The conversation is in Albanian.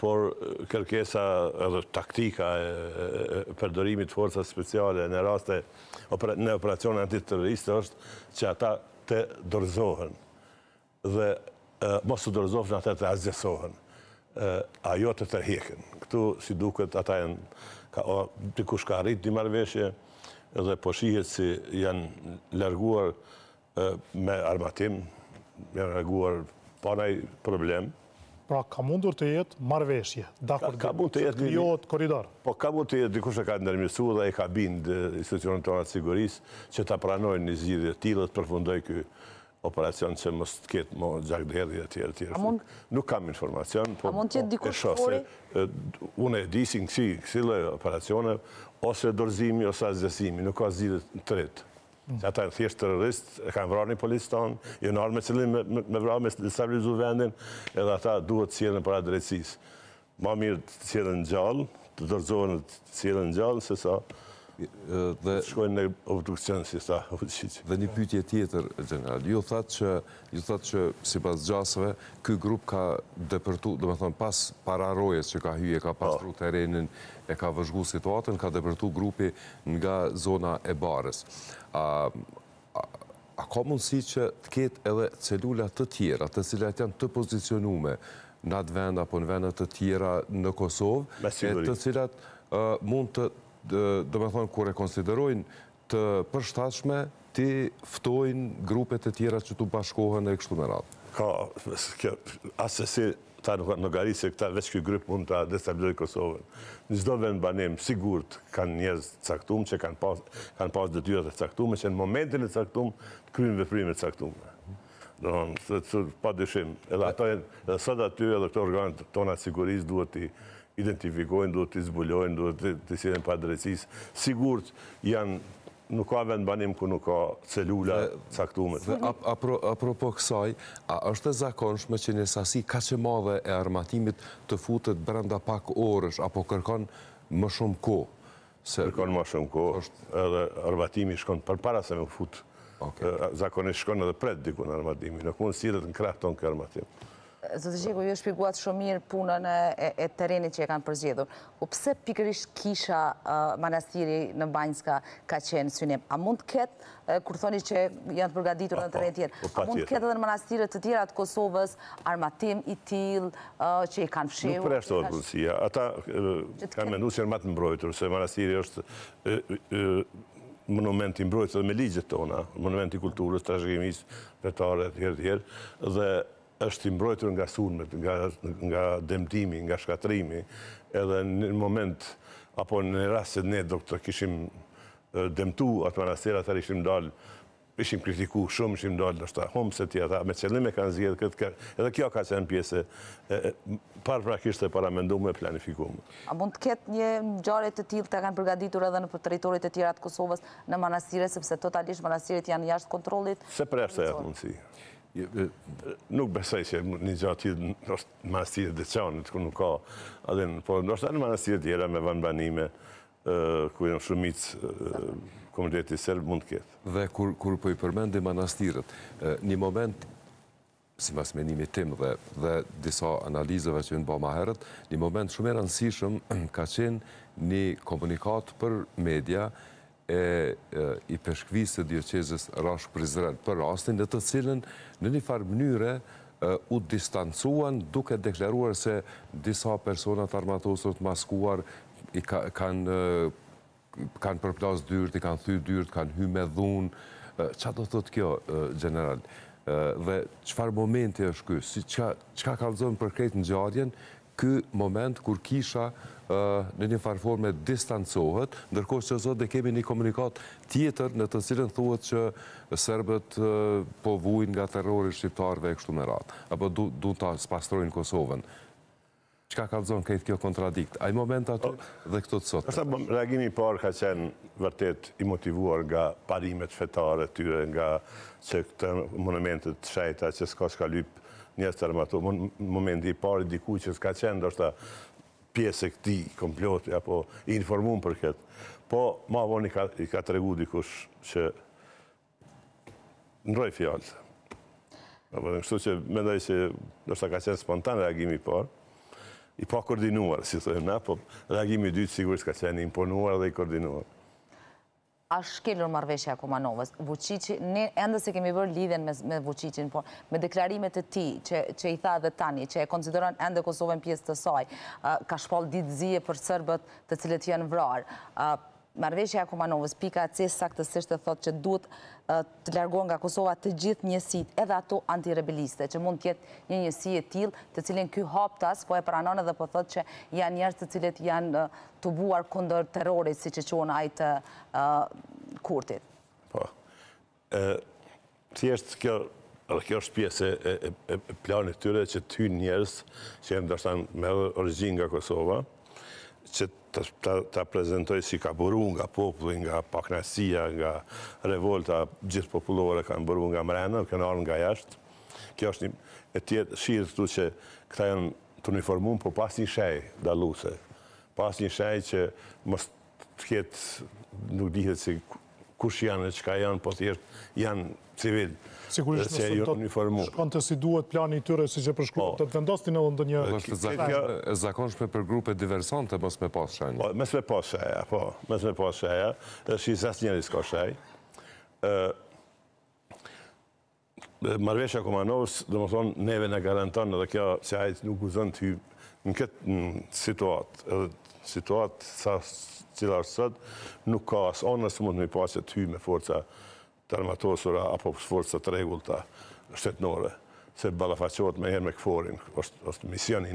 por kërkesa edhe taktika e përdorimit forësa speciale në raste në operacion antiterroriste është që ata të dorëzohen dhe mos të dorëzohen atë të azjesohen a jo të tërheken këtu si duket ata jenë të kushka rritë një marveshje dhe po shihet si janë lërguar me armatim, janë lërguar paraj problemë, Pra, ka mundur të jetë marveshje, ka dhe të kriot koridor? Po, ka mundur të jetë dikush e ka ndërmjësu dhe e ka bindë institucionën të ratë sigurisë që ta pranojnë një zhjidhje tjilë të përfundoj kjo operacion që mos të ketë më gjak dhe edhe tjerë tjerë. Nuk kam informacion, po, po e shose. Unë e disin kësile operacione ose dorzimi ose azjesimi, nuk ka zhjidhje të tretë. Se ata në thjeshtë terrorist, e kanë vrarë një polisë tonë, e në arme cilin me vrarë me stabilizu vendin, edhe ata duhet cilën për a drecisë. Ma mirë të cilin gjallë, të dërzojnë të cilin gjallë, se sa dhe... Shkojnë në obdukcion, si sa, u Dhe një pytje tjetër, general, ju thatë që, ju thatë që, si pas gjasëve, këj grup ka dëpërtu, dhe me thonë, pas pararojes që ka hyje, ka pastru po. terenin, e ka vëzhgu situatën, ka dëpërtu grupi nga zona e barës. A... A ka mundësi që të ketë edhe celullat të tjera, të cilat janë të pozicionume në atë vend apo në vendet të tjera në Kosovë, e të cilat mund të dhe me thonë, e konsiderojnë të përshtashme, ti ftojnë grupet e tjera që tu bashkohen e kështu me ratë? Ka, asësi, ta nuk në gari se këta veç këj grup mund të destabilojë Kosovën. Në gjithdo dhe në banim, sigurët kanë njerëz caktumë që kanë pas, kan pas dhe e caktumë, që në momentin e caktumë, të krymë vëprime caktumë. Do në, të, të, të, pa dyshim, edhe ato e, edhe sot aty, edhe këto organët tona sigurisë duhet i identifikojnë, duhet të zbulojnë, duhet të të sidhen pa Sigurët janë, nuk ka vend banim ku nuk ka celula caktume. A apropo kësaj, a është e zakonshme që një sasi ka që madhe e armatimit të futët brenda pak orësh, apo kërkon më shumë ko? Kërkon më shumë ko, edhe armatimi shkon për para se me futë. Zakonisht shkon edhe pret dikun armatimi, në kun sirët në kratë tonë kërmatim. Zëtë Gjeko, ju shpikuat shumë mirë punën e terenit që e kanë përgjedhur. U pëse pikërish kisha uh, manastiri në Banjska ka qenë synim? A mund të ketë, uh, kur thoni që janë të përgaditur në ah, po, teren tjetë? Po, a mund të ketë edhe në manastire të tjera të Kosovës, armatim i tilë uh, që i kanë fshirë? Nuk preshtë të përgjësia. Ata kanë mendu që në matë mbrojtur, se manastiri është monument i mbrojtë dhe me ligjet tona, monument i kulturës, të vetare, tjerë, tjerë, dhe është i mbrojtur nga sunmet, nga demtimi, nga shkatrimi, edhe në moment, apo në rraset ne do këtë kishim demtu atë manastirat, atër ishim dalë, ishim kritiku shumë, ishim dalë në shta humë, se tja, me qëllime kanë zhjetë këtë kërë, edhe kjo ka qenë pjese, parë pra kishtë e paramendu me planifikumë. A mund të ketë një gjare të tjilë të kanë përgaditur edhe në për teritorit e tjera të Kosovës në manastire, sepse totalisht manastiret janë jashtë kontrolit? Se pre e atë mundësi nuk besoj që një gjatë që është në manastirë dhe qanë, të ku nuk ka, adhenë, po nështë anë manastirë tjera me vanbanime, ku në shumit komuniteti sërbë mund të ketë. Dhe kur, kur po i përmendi manastirët, një moment si mas menimi tim dhe, dhe disa analizëve që në bëma herët, një moment shumë e rëndësishëm ka qenë një komunikat për media, e i përshkvisë të djeqezës rashkë për për rastin dhe të cilën në një farë mënyre u distancuan duke dekleruar se disa personat armatosët maskuar kanë përplasë dyrt, i kanë thy dyrt, kanë hy me dhun. Qa do thotë kjo, general? Dhe qëfar momenti është kjo? Qa ka lëzohen për kretë në gjarjen kë moment kur kisha në një farforme distancohet, ndërkohë që zotë dhe kemi një komunikat tjetër në të cilën thuhet që sërbet po vujnë nga terrori shqiptarve e kështu më ratë, apo du të spastrojnë Kosovën. Qka ka zonë këjtë kjo kontradikt? i moment atë dhe këto të sotë? Ashtë reagimi parë ka qenë vërtet i motivuar nga parimet fetare tyre, nga që këtë monumentet të shajta që s'ka shka lypë njësë të rëmatu. Më momenti i pari dikuj që s'ka qenë, do shta pjesë e këti komploti, apo i informun për këtë. Po, ma voni i ka të regu dikush që nëroj rëj Apo, Në kështu që me dojë që do shta ka qenë spontan reagimi i parë, i pa koordinuar, si të dhe na, po reagimi i dytë sigurisht ka qenë imponuar dhe i koordinuar a shkelur marveshja Kumanovës, Vucicin, ne enda se kemi bërë lidhen me Vucicin, por me deklarimet e ti, që i tha dhe tani, që e konsideron endë Kosovën pjesë të saj, ka shpol ditëzije për sërbët të cilët jenë vrarë, Marveshja Akumanovës, pika atës e saktësështë të thotë që duhet të largohë nga Kosova të gjithë njësit, edhe ato antirebeliste, që mund tjetë një njësit e tilë, të cilin kjo haptas, po e pranone dhe po thotë që janë njështë të cilet janë të buar kunder terrorit, si që qonë ajtë kurtit. Po, thjeshtë kjo, edhe kjo është pjesë e planit tyre, që ty njështë që jenë dërstan me origin nga Kosova, që të prezentoj si ka buru nga poplu, nga paknesia, nga revolta, gjithë populore ka në nga mrenën, ka në arën nga jashtë. Kjo është një e tjetë shirë të tu që këta janë të uniformun, po pas një shaj daluse, pas një shaj që mështë të kjetë, nuk dihet si kush janë e qka janë, po të jeshtë janë civil. Sigurisht në sëmë të shkon të si duhet plani i tyre, si që përshku po. të të vendostin e lëndë një... Zakonsh për grupe diversante, mës me posë shajnë? Mës me posë shajnë, po, mës me posë shajnë, dhe po, shi zas njëri s'ko shajnë. Marvesha Komanovës, dhe më thonë, neve në garantonë, dhe kjo se ajtë nuk u zënë të hybë në këtë situatë, situatë sa cila është sëtë, nuk ka asë onës mund në i pasë të hy me forca të armatosura apo forca të regull të shtetënore, se balafacot me herë me këforin, është misioni